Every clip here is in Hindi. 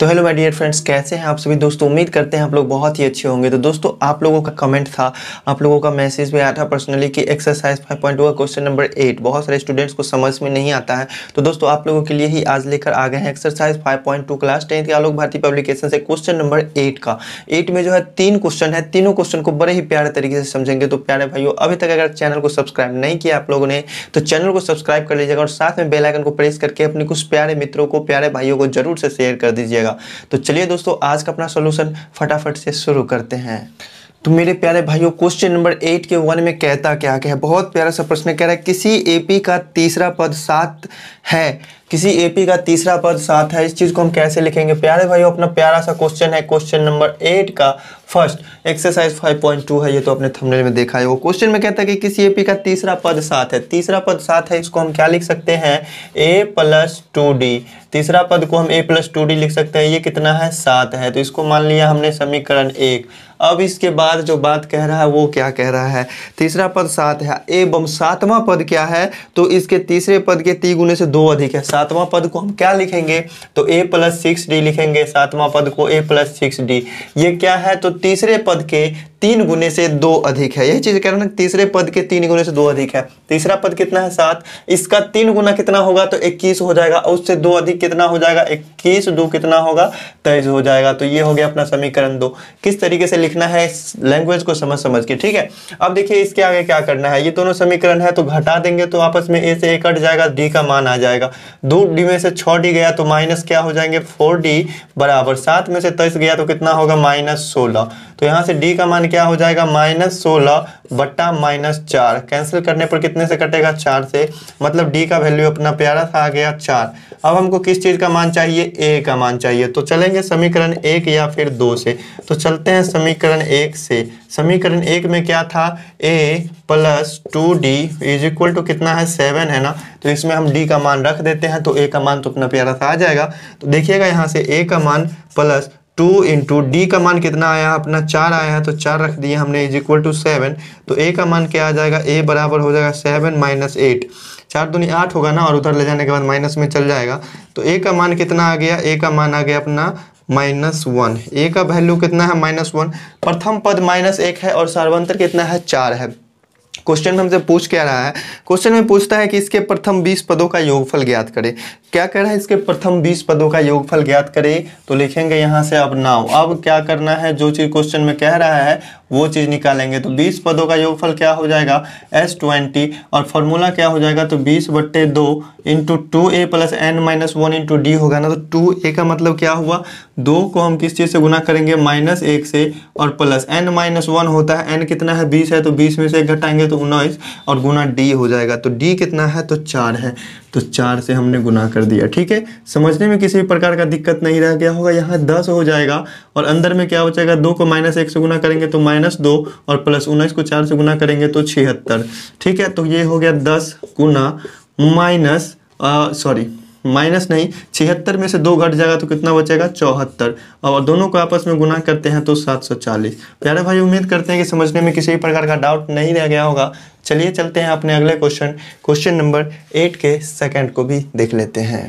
तो हेलो माय डियर फ्रेंड्स कैसे हैं आप सभी दोस्तों उम्मीद करते हैं आप लोग बहुत ही अच्छे होंगे तो दोस्तों आप लोगों का कमेंट था आप लोगों का मैसेज भी आया था पर्सनली कि एक्सरसाइज 5.2 का क्वेश्चन नंबर एट बहुत सारे स्टूडेंट्स को समझ में नहीं आता है तो दोस्तों आप लोगों के लिए ही आज लेकर आ गए हैं एक्सरसाइज 5.2 क्लास टेंथ के आलोक भारती पब्लिकेशन से क्वेश्चन नंबर एट का एट में जो है तीन क्वेश्चन है तीनों क्वेश्चन को बड़े ही प्यारे तरीके से समझेंगे तो प्यारे भाइयों अभी तक अगर चैनल को सब्सक्राइब नहीं किया आप लोगों ने तो चैनल को सब्सक्राइब कर लीजिएगा और साथ में बेलाइकन को प्रेस करके अपने कुछ प्यारे मित्रों को प्यारे भाइयों को जरूर से शेयर कर दीजिएगा जाएगा तो चलिए दोस्तों आज का अपना सोल्यूशन फटाफट से शुरू करते हैं तो मेरे प्यारे भाइयों क्वेश्चन नंबर एट के वन में कहता क्या है बहुत प्यारा सा प्रश्न कह रहा है किसी एपी का तीसरा पद सात है किसी एपी का तीसरा पद सात है इस चीज़ को हम कैसे लिखेंगे प्यारे भाइयों अपना प्यारा सा क्वेश्चन है क्वेश्चन नंबर एट का first exercise five point two है ये तो अपने थंबनेल में देखा है वो क्वेश्चन में कहता है कि किसी एपी का तीसरा पद सात है तीसरा पद सात है इसको हम क्या लिख सकते हैं ए प्लस टू डी तीसरा पद को हम ए प्लस टू डी लिख सकते हैं ये कितना है सात है तो इसको मान लिया हमने समीकरण एक अब इसके बाद जो बात कह रहा है वो क्या कह रहा है तीसरा पद सात है एवं सातवां पद क्या है तो इसके तीसरे पद के ती गुने से दो अधिक है सातवां पद को हम क्या लिखेंगे तो ए प्लस सिक्स डी लिखेंगे सातवां पद को ए प्लस सिक्स डी ये क्या है तो तीसरे पद के तीन गुने से दो अधिक है यही चीज़ कह रहे हैं तीसरे पद के तीन गुने से दो अधिक है तीसरा पद कितना है सात इसका तीन गुना कितना होगा तो इक्कीस हो जाएगा और उससे दो अधिक कितना हो जाएगा इक्कीस दो कितना होगा तेईस हो जाएगा तो ये हो गया अपना समीकरण दो किस तरीके से लिखना है इस लैंग्वेज को समझ समझ के ठीक है अब देखिए इसके आगे क्या करना है ये दोनों समीकरण है तो घटा देंगे तो आपस में ए से ए कट जाएगा डी का मान आ जाएगा दो डी में से छः डी गया तो माइनस क्या हो जाएंगे फोर डी बराबर सात में से तेईस गया तो कितना होगा माइनस सोलह तो यहाँ से डी का मान क्या हो जाएगा माइनस सोलह बट्टा माइनस चार कैंसिल करने पर कितने से कटेगा चार से मतलब डी का वैल्यू अपना प्यारा सा आ गया चार अब हमको किस चीज़ का मान चाहिए ए का मान चाहिए तो चलेंगे समीकरण एक या फिर दो से तो चलते हैं समीकरण एक से समीकरण एक में क्या था A plus two D is equal to कितना है सेवन है ना तो इसमें हम डी का मान रख देते हैं तो ए का मान तो अपना प्यारा सा आ जाएगा तो देखिएगा यहाँ से ए का मान प्लस टू इंटू डी का मान कितना आया अपना चार आया है तो चार रख दिया हमने इज इक्वल टू सेवन तो ए का मान क्या आ जाएगा ए बराबर हो जाएगा सेवन माइनस एट चार दूनी आठ होगा ना और उधर ले जाने के बाद माइनस में चल जाएगा तो ए का मान कितना आ गया ए का मान आ गया अपना माइनस वन ए का वैल्यू कितना है माइनस वन प्रथम पद माइनस एक है और सर्वांतर कितना है चार है क्वेश्चन में हमसे पूछ क्या रहा है क्वेश्चन में पूछता है कि इसके प्रथम बीस पदों का योगफल ज्ञात करें क्या कह रहा है इसके प्रथम बीस पदों का योगफल ज्ञात करें तो लिखेंगे यहाँ से अब नाव अब क्या करना है जो चीज़ क्वेश्चन में कह रहा है वो चीज़ निकालेंगे तो बीस पदों का योगफल क्या हो जाएगा एस ट्वेंटी और फॉर्मूला क्या हो जाएगा तो बीस बट्टे दो into two A plus N minus one into D होगा ना तो टू ए का मतलब क्या हुआ दो को हम किस चीज़ से गुना करेंगे माइनस एक से और प्लस एन माइनस वन होता है एन कितना है बीस है तो बीस में से एक घटाएंगे तो उन्नीस और गुना डी हो जाएगा तो डी कितना है तो चार है तो चार से हमने गुना कर दिया ठीक है समझने में किसी भी प्रकार का दिक्कत नहीं रह गया होगा यहाँ दस हो जाएगा और अंदर में क्या हो जाएगा दो को माइनस एक से गुना करेंगे तो माइनस दो और प्लस उन्नीस को चार से गुना करेंगे तो छिहत्तर ठीक है तो ये हो गया दस गुना माइनस सॉरी माइनस नहीं छिहत्तर में से दो घट जाएगा तो कितना बचेगा चौहत्तर और दोनों को आपस में गुना करते हैं तो सात सौ चालीस प्यारे भाई उम्मीद करते हैं कि समझने में किसी भी प्रकार का डाउट नहीं रह गया होगा चलिए चलते हैं अपने अगले क्वेश्चन क्वेश्चन नंबर एट के सेकेंड को भी देख लेते हैं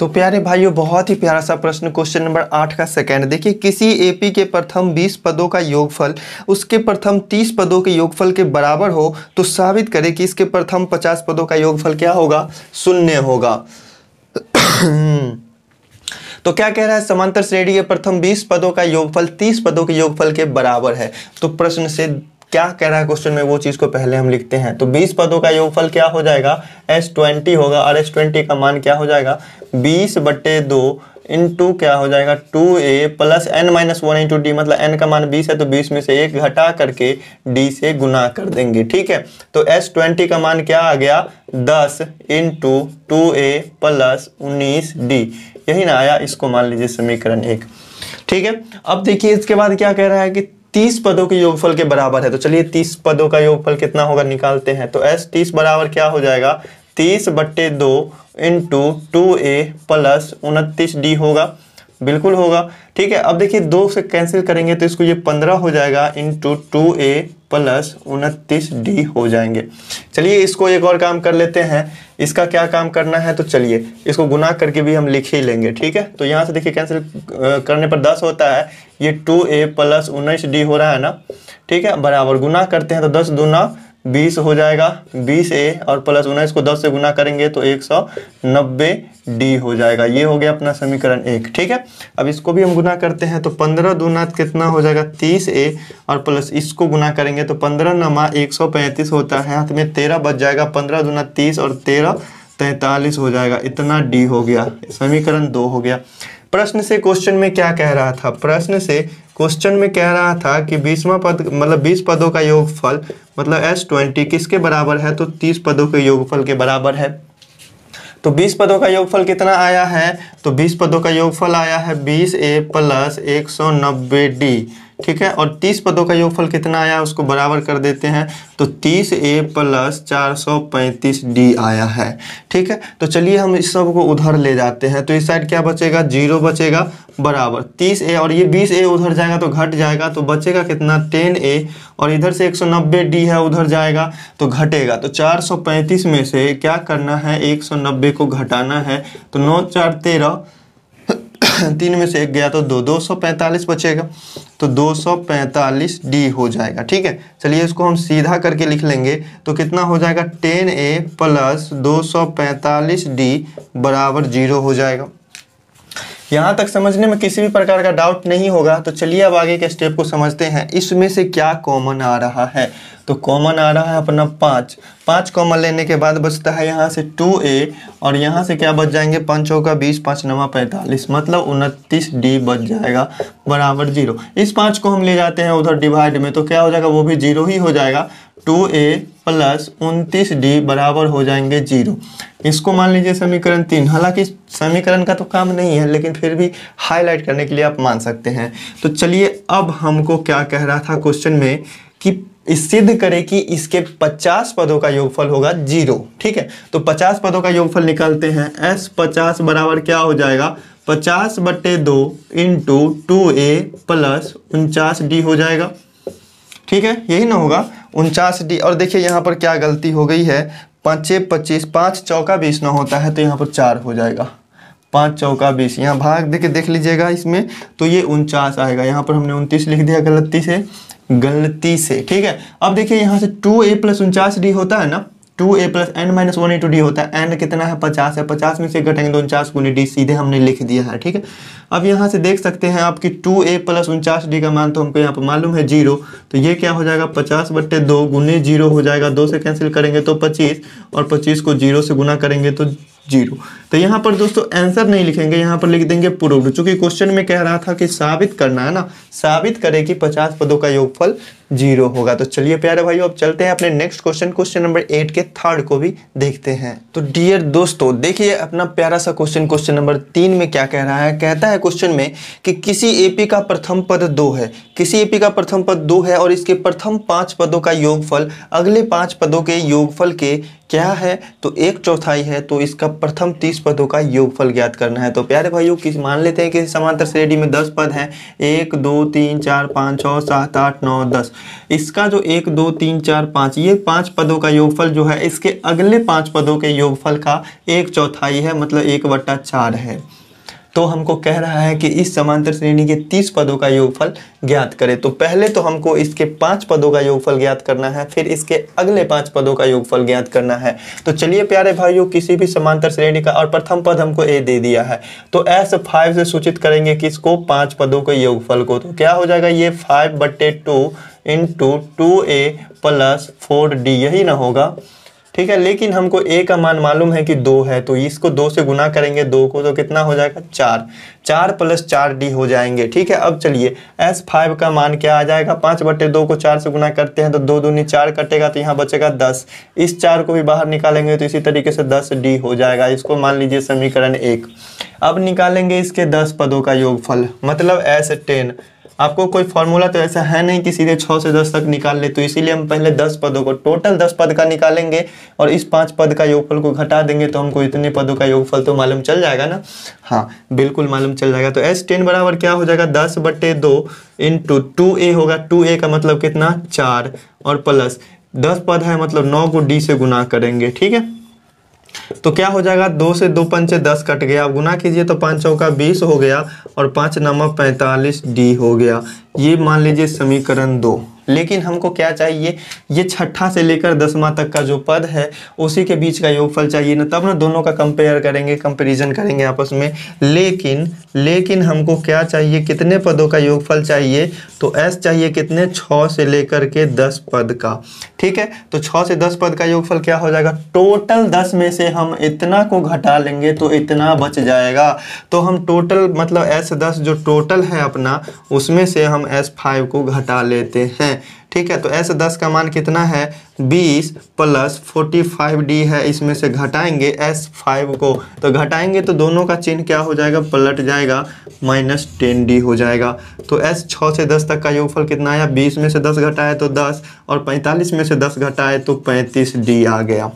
तो प्यारे भाइयों बहुत ही प्यारा सा प्रश्न क्वेश्चन नंबर आठ का सेकंड देखिए किसी एपी के प्रथम बीस पदों का योगफल उसके प्रथम तीस पदों के योगफल के बराबर हो तो साबित करें कि इसके प्रथम पचास पदों का योगफल क्या होगा शून्य होगा तो क्या कह रहा है समांतर श्रेणी के प्रथम 20 पदों का योगफल 30 पदों के योगफल के बराबर है तो प्रश्न से क्या कह रहा है क्वेश्चन में वो चीज़ को पहले हम लिखते हैं तो 20 पदों का योगफल क्या हो जाएगा एस ट्वेंटी होगा और एस ट्वेंटी का मान क्या हो जाएगा 20 बट्टे दो इन टू क्या हो जाएगा two A plus N minus one into D मतलब एन का मान बीस है तो बीस में से एक घटा करके डी से गुना कर देंगे ठीक है तो एस ट्वेंटी का मान क्या आ गया दस इंटू टू ए प्लस उन्नीस डी यही ना आया इसको मान लीजिए समीकरण एक ठीक है अब देखिए इसके बाद क्या कह रहा है कि तीस पदों के योगफल के बराबर है तो चलिए तीस पदों का योगफल कितना होगा निकालते हैं तो एस तीस बराबर क्या हो जाएगा तीस बट्टे दो इंटू टू ए प्लस उनतीस डी होगा बिल्कुल होगा ठीक है अब देखिए दो से कैंसिल करेंगे तो इसको ये पंद्रह हो जाएगा इंटू टू ए प्लस उनतीस डी हो जाएंगे चलिए इसको एक और काम कर लेते हैं इसका क्या काम करना है तो चलिए इसको गुना करके भी हम लिख ही लेंगे ठीक है तो यहाँ से देखिए कैंसिल करने पर दस होता है ये टू ए प्लस उन्नीस डी हो रहा है ना ठीक है बराबर गुना करते हैं तो दस दूना बीस हो जाएगा बीस ए और प्लस उन्नीस को दस से गुना करेंगे तो एक सौ नब्बे डी हो जाएगा ये हो गया अपना समीकरण एक ठीक है अब इसको भी हम गुना करते हैं तो पंद्रह दूना कितना हो जाएगा तीस ए और प्लस इसको गुना करेंगे तो पंद्रह नमा एक सौ पैंतीस होता है हाथ में तेरह बच जाएगा पंद्रह दूना तीस और तेरह तैंतालीस हो जाएगा इतना डी हो गया समीकरण दो हो गया प्रश्न से क्वेश्चन में क्या कह रहा था प्रश्न से क्वेश्चन में कह रहा था कि बीसवा पद मतलब बीस पदों का योगफल मतलब एस ट्वेंटी किसके बराबर है तो तीस पदों के योगफल के बराबर है तो बीस पदों का योगफल कितना आया है तो बीस पदों का योगफल आया है बीस ए प्लस एक सौ नब्बे डी ठीक है और तीस पदों का योगफल कितना आया उसको बराबर कर देते हैं तो तीस ए प्लस चार सौ पैंतीस डी आया है ठीक है तो चलिए हम इस सब को उधर ले जाते हैं तो इस साइड क्या बचेगा जीरो बचेगा बराबर तीस ए और ये बीस ए उधर जाएगा तो घट जाएगा तो बचेगा कितना टेन ए और इधर से एक सौ नब्बे डी है उधर जाएगा तो घटेगा तो चार सौ पैंतीस में से क्या करना है एक सौ नब्बे को घटाना है तो नौ चार तेरह तीन में से एक गया तो दो दो सौ पैंतालीस बचेगा तो दो सौ पैंतालीस डी हो जाएगा ठीक है चलिए इसको हम सीधा करके लिख लेंगे तो कितना हो जाएगा टेन ए प्लस दो सौ पैंतालीस डी बराबर जीरो हो जाएगा यहाँ तक समझने में किसी भी प्रकार का डाउट नहीं होगा तो चलिए अब आगे के स्टेप को समझते हैं इसमें से क्या कॉमन आ रहा है तो कॉमन आ रहा है अपना पाँच पाँच कॉमन लेने के बाद बचता है यहाँ से टू ए और यहाँ से क्या बच जाएंगे पाँचों का बीस पाँच नवा पैंतालीस मतलब उनतीस डी बच जाएगा बराबर जीरो इस पाँच को हम ले जाते हैं उधर डिवाइड में तो क्या हो जाएगा वो भी जीरो ही हो जाएगा टू ए प्लस उनतीस डी बराबर हो जाएंगे जीरो इसको मान लीजिए समीकरण तीन हालांकि समीकरण का तो काम नहीं है लेकिन फिर भी हाईलाइट करने के लिए आप मान सकते हैं तो चलिए अब हमको क्या कह रहा था क्वेश्चन में कि सिद्ध करें कि इसके 50 पदों का योगफल होगा जीरो ठीक है तो 50 पदों का योगफल निकालते हैं एस पचास बराबर क्या हो जाएगा 50 बट्टे दो इंटू टू ए प्लस उनचास डी हो जाएगा ठीक है यही ना होगा उनचास डी और देखिए यहाँ पर क्या गलती हो गई है पाँचे पच्चीस पाँच चौका बीस ना होता है तो यहाँ पर चार हो जाएगा पाँच चौका बीस यहाँ भाग दे के देख लीजिएगा इसमें तो ये उनचास आएगा यहाँ पर हमने उनतीस लिख दिया गलती से गलती से ठीक है अब देखिए यहाँ से टू ए प्लस उनचास डी होता है ना two A plus N minus one into D होता है एन कितना है पचास है पचास में से घटेंगे तो उनचास गुनी डी सीधे हमने लिख दिया है ठीक है अब यहाँ से देख सकते हैं आपकी टू ए प्लस उनचास डी का मान तो हमको यहाँ पर मालूम है जीरो तो ये क्या हो जाएगा पचास बट्टे दो गुने जीरो हो जाएगा दो से कैंसिल करेंगे तो पच्चीस और पच्चीस को जीरो से गुना करेंगे तो जीरो तो यहाँ पर दोस्तों आंसर नहीं लिखेंगे यहाँ पर लिख देंगे प्रूव्ड चूंकि क्वेश्चन में कह रहा था कि साबित करना है ना साबित करे कि पचास पदों का योगफल जीरो होगा तो चलिए प्यारे भाइयों अब चलते हैं अपने next question question number eight के थर्ड को भी देखते हैं तो डियर दोस्तों देखिए अपना प्यारा सा क्वेश्चन क्वेश्चन नंबर तीन में क्या कह रहा है कहता है क्वेश्चन में कि किसी एपी का प्रथम पद दो है किसी एपी का प्रथम पद दो है और इसके प्रथम पांच पदों का योगफल अगले पांच पदों के योगफल के क्या है तो एक चौथाई है तो इसका प्रथम तीस पदों का योगफल ज्ञात करना है तो प्यारे भाइयों किस मान लेते हैं कि समांतर श्रेणी में दस पद हैं एक दो तीन चार पाँच छः सात आठ नौ दस इसका जो एक दो तीन चार पाँच ये पाँच पदों का योगफल जो है इसके अगले पाँच पदों के योगफल का एक चौथाई है मतलब एक बट्टा चार है तो हमको कह रहा है कि इस समांतर श्रेणी के तीस पदों का योगफल ज्ञात करें तो पहले तो हमको इसके पाँच पदों का योगफल ज्ञात करना है फिर इसके अगले पाँच पदों का योगफल ज्ञात करना है तो चलिए प्यारे भाइयों किसी भी समांतर श्रेणी का और प्रथम पद हमको ए दे दिया है तो एस फाइव से सूचित करेंगे कि इसको पाँच पदों के योगफल को तो क्या हो जाएगा ये फाइव बट्टे two into two A plus four D यही ना होगा ठीक है लेकिन हमको ए का मान मालूम है कि दो है तो इसको दो से गुना करेंगे दो को तो कितना हो जाएगा चार चार प्लस चार डी हो जाएंगे ठीक है अब चलिए एस फाइव का मान क्या आ जाएगा पाँच बटे दो को चार से गुना करते हैं तो दो दूनी चार कटेगा तो यहाँ बचेगा दस इस चार को भी बाहर निकालेंगे तो इसी तरीके से दस डी हो जाएगा इसको मान लीजिए समीकरण एक अब निकालेंगे इसके दस पदों का योगफल मतलब एस टेन आपको कोई फॉर्मूला तो ऐसा है नहीं कि सीधे छः से दस तक निकाल ले तो इसीलिए हम पहले दस पदों को टोटल दस पद का निकालेंगे और इस पाँच पद का योगफल को घटा देंगे तो हमको इतने पदों का योगफल तो मालूम चल जाएगा ना हाँ बिल्कुल मालूम चल जाएगा तो एस टेन बराबर क्या हो जाएगा दस बटे दो इंटू टू ए होगा टू ए का मतलब कितना चार और प्लस दस पद है मतलब नौ को डी से गुना करेंगे ठीक है तो क्या हो जाएगा दो से दो पंचे दस कट गया आप गुना कीजिए तो पाँच चौका बीस हो गया और पाँच नमक पैंतालीस डी हो गया ये मान लीजिए समीकरण दो लेकिन हमको क्या चाहिए ये छठा से लेकर दसवां तक का जो पद है उसी के बीच का योगफल चाहिए ना तब ना दोनों का कंपेयर करेंगे कंपेरिजन करेंगे आपस में लेकिन लेकिन हमको क्या चाहिए कितने पदों का योगफल चाहिए तो एस चाहिए कितने छः से लेकर के दस पद का ठीक है तो छः से दस पद का योगफल क्या हो जाएगा टोटल दस में से हम इतना को घटा लेंगे तो इतना बच जाएगा तो हम टोटल मतलब एस दस जो टोटल है अपना उसमें से हम एस फाइव को घटा लेते हैं ठीक है तो ऐसे दस का मान कितना है बीस प्लस फोर्टी फाइव डी है इसमें से घटाएंगे एस फाइव को तो घटाएंगे तो दोनों का चिन्ह क्या हो जाएगा पलट जाएगा माइनस टेन डी हो जाएगा तो एस छः से दस तक का योगफल कितना आया बीस में से दस घटाए तो दस और पैंतालीस में से दस घटाए तो पैंतीस डी आ गया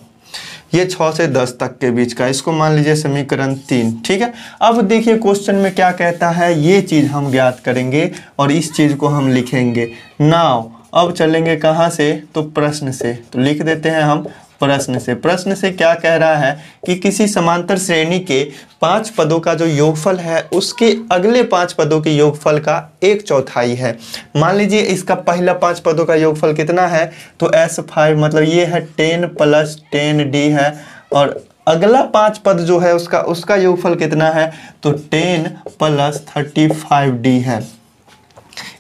ये छः से दस तक के बीच का इसको मान लीजिए समीकरण तीन ठीक है अब देखिए क्वेश्चन में क्या कहता है ये चीज़ हम ज्ञात करेंगे और इस चीज़ को हम लिखेंगे नाव अब चलेंगे कहाँ से तो प्रश्न से तो लिख देते हैं हम प्रश्न से प्रश्न से क्या कह रहा है कि किसी समांतर श्रेणी के पांच पदों का जो योगफल है उसके अगले पांच पदों के योगफल का एक चौथाई है मान लीजिए इसका पहला पांच पदों का योगफल कितना है तो एस फाइव मतलब ये है टेन प्लस टेन डी है और अगला पांच पद जो है उसका उसका योगफल कितना है तो ten plus thirty five D है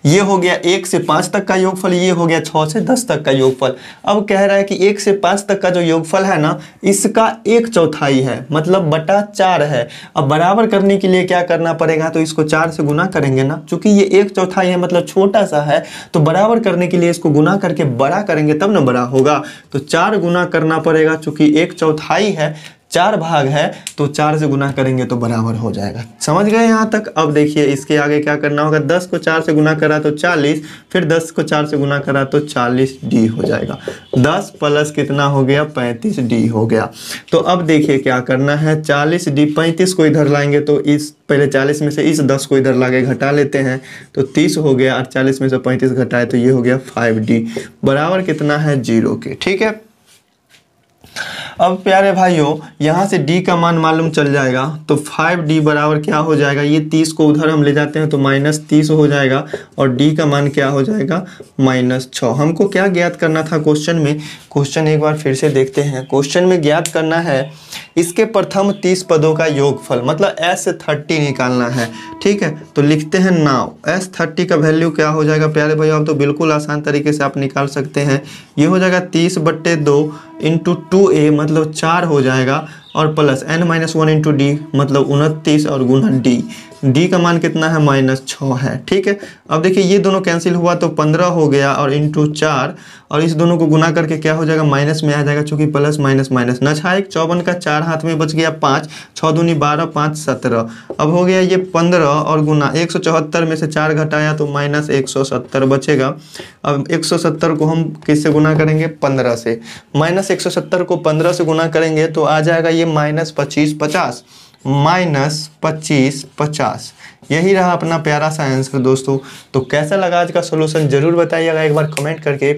ये हो गया एक से पांच तक का योगफल ये हो गया छ से दस तक का योगफल अब कह रहा है कि एक से पांच तक का जो योगफल है ना इसका एक चौथाई है मतलब बटा चार है अब बराबर करने के लिए क्या करना पड़ेगा तो इसको चार से गुना करेंगे ना क्योंकि ये एक चौथाई है मतलब छोटा सा है तो बराबर करने के लिए इसको गुना करके बड़ा करेंगे तब ना बड़ा होगा तो चार गुना करना पड़ेगा चूंकि एक चौथाई है चार भाग है तो चार से गुना करेंगे तो बराबर हो जाएगा समझ गए यहाँ तक अब देखिए इसके आगे क्या करना होगा दस को चार से गुना करा तो चालीस फिर दस को चार से गुना करा तो चालीस डी हो जाएगा दस प्लस कितना हो गया पैंतीस डी हो गया तो अब देखिए क्या करना है चालीस डी पैंतीस को इधर लाएंगे तो इस पहले चालीस में से इस दस को इधर लागे घटा लेते हैं तो तीस हो गया और चालीस में से पैंतीस घटाए तो ये हो गया फाइव डी बराबर कितना है जीरो के ठीक है अब प्यारे भाइयों यहाँ से d का मान मालूम चल जाएगा तो 5d बराबर क्या हो जाएगा ये 30 को उधर हम ले जाते हैं तो माइनस तीस हो जाएगा और d का मान क्या हो जाएगा माइनस छ हमको क्या ज्ञात करना था क्वेश्चन में क्वेश्चन एक बार फिर से देखते हैं क्वेश्चन में ज्ञात करना है इसके प्रथम तीस पदों का योगफल मतलब एस थर्टी निकालना है ठीक है तो लिखते हैं नाव एस थर्टी का वैल्यू क्या हो जाएगा प्यारे भाई आप तो बिल्कुल आसान तरीके से आप निकाल सकते हैं ये हो जाएगा तीस बट्टे दो इंटू टू ए मतलब मतलब चार हो जाएगा और plus N minus one into D मतलब उनतीस और गुना डी डी का मान कितना है माइनस छः है ठीक है अब देखिए ये दोनों कैंसिल हुआ तो पंद्रह हो गया और इंटू चार और इस दोनों को गुना करके क्या हो जाएगा माइनस में आ जाएगा चूंकि प्लस माइनस माइनस न छा एक चौवन का चार हाथ में बच गया पाँच छः दूनी बारह पाँच सत्रह अब हो गया ये पंद्रह और गुना एक सौ चौहत्तर में से चार घटाया तो माइनस एक सौ सत्तर बचेगा अब एक सौ सत्तर को हम किससे गुना करेंगे पंद्रह से माइनस एक सौ सत्तर को पंद्रह से गुना करेंगे तो आ जाएगा ये माइनस पच्चीस पचास माइनस पच्चीस पचास यही रहा अपना प्यारा सा आंसर दोस्तों तो कैसा लगा आज का सोल्यूशन ज़रूर बताइएगा एक बार कमेंट करके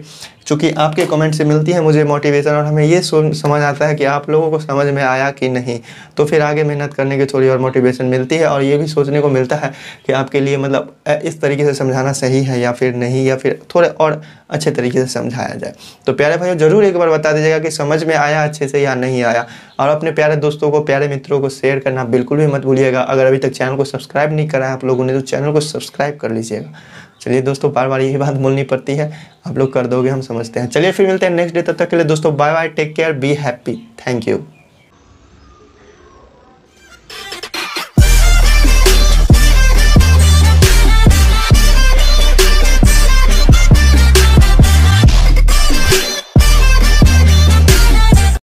चूंकि आपके कमेंट से मिलती है मुझे मोटिवेशन और हमें ये समझ आता है कि आप लोगों को समझ में आया कि नहीं तो फिर आगे मेहनत करने की थोड़ी और मोटिवेशन मिलती है और ये भी सोचने को मिलता है कि आपके लिए मतलब इस तरीके से समझाना सही है या फिर नहीं या फिर थोड़े और अच्छे तरीके से समझाया जाए तो प्यारे भाइयों ज़रूर एक बार बता दीजिएगा कि समझ में आया अच्छे से या नहीं आया और अपने प्यारे दोस्तों को प्यारे मित्रों को शेयर करना बिल्कुल भी मत भूलिएगा अगर अभी तक चैनल को सब्सक्राइब नहीं करा करा है आप लोगों ने तो चैनल को सब्सक्राइब कर लीजिएगा चलिए दोस्तों बार बार यही बात बोलनी पड़ती है आप लोग कर दोगे हम समझते हैं चलिए फिर मिलते हैं नेक्स्ट डे तब तक के लिए दोस्तों bye bye take care be happy thank you